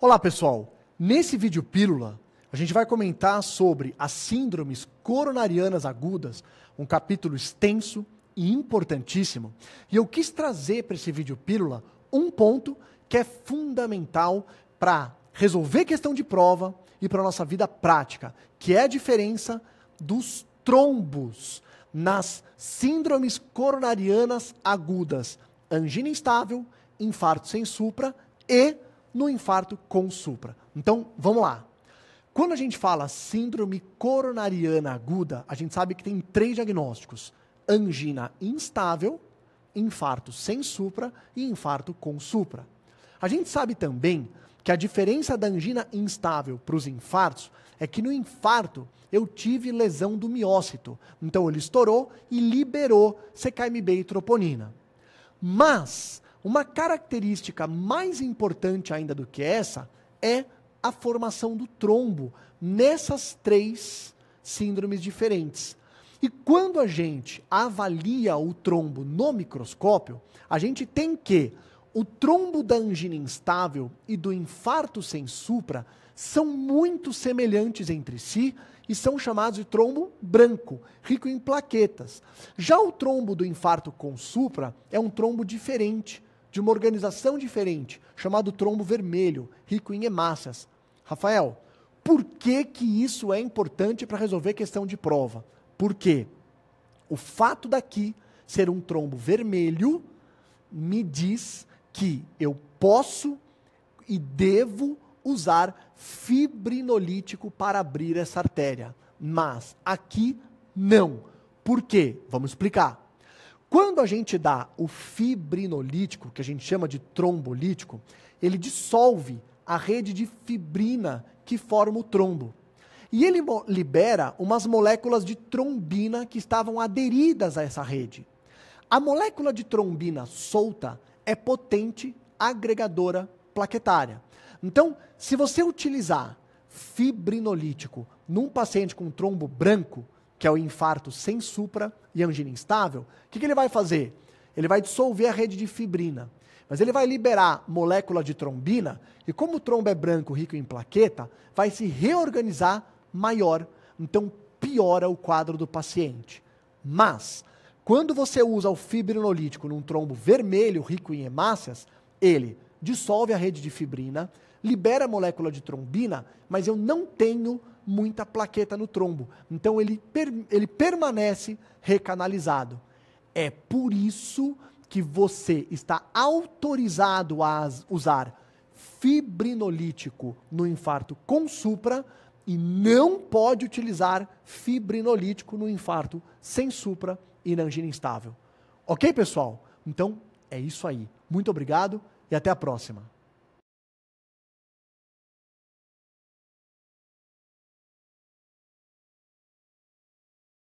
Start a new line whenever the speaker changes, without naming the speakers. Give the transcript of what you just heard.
Olá pessoal, nesse vídeo pílula a gente vai comentar sobre as síndromes coronarianas agudas, um capítulo extenso e importantíssimo. E eu quis trazer para esse vídeo pílula um ponto que é fundamental para resolver questão de prova e para nossa vida prática, que é a diferença dos trombos nas síndromes coronarianas agudas angina instável, infarto sem supra e no infarto com supra. Então, vamos lá. Quando a gente fala síndrome coronariana aguda, a gente sabe que tem três diagnósticos: angina instável, infarto sem supra e infarto com supra. A gente sabe também que a diferença da angina instável para os infartos é que no infarto eu tive lesão do miócito. Então ele estourou e liberou CKMB e troponina. Mas uma característica mais importante ainda do que essa é a formação do trombo nessas três síndromes diferentes. E quando a gente avalia o trombo no microscópio, a gente tem que o trombo da angina instável e do infarto sem supra são muito semelhantes entre si e são chamados de trombo branco, rico em plaquetas. Já o trombo do infarto com supra é um trombo diferente, de uma organização diferente, chamado trombo vermelho, rico em hemácias. Rafael, por que, que isso é importante para resolver questão de prova? Porque o fato daqui ser um trombo vermelho me diz que eu posso e devo usar fibrinolítico para abrir essa artéria, mas aqui não. Por quê? Vamos explicar. Quando a gente dá o fibrinolítico, que a gente chama de trombolítico, ele dissolve a rede de fibrina que forma o trombo. E ele libera umas moléculas de trombina que estavam aderidas a essa rede. A molécula de trombina solta, é potente agregadora plaquetária. Então, se você utilizar fibrinolítico num paciente com trombo branco, que é o infarto sem supra e angina instável, o que, que ele vai fazer? Ele vai dissolver a rede de fibrina, mas ele vai liberar molécula de trombina, e como o trombo é branco rico em plaqueta, vai se reorganizar maior, então piora o quadro do paciente. Mas, quando você usa o fibrinolítico num trombo vermelho rico em hemácias, ele dissolve a rede de fibrina, libera a molécula de trombina, mas eu não tenho muita plaqueta no trombo. Então ele, per ele permanece recanalizado. É por isso que você está autorizado a usar fibrinolítico no infarto com supra e não pode utilizar fibrinolítico no infarto sem supra e instável. Ok, pessoal? Então é isso aí. Muito obrigado e até a próxima.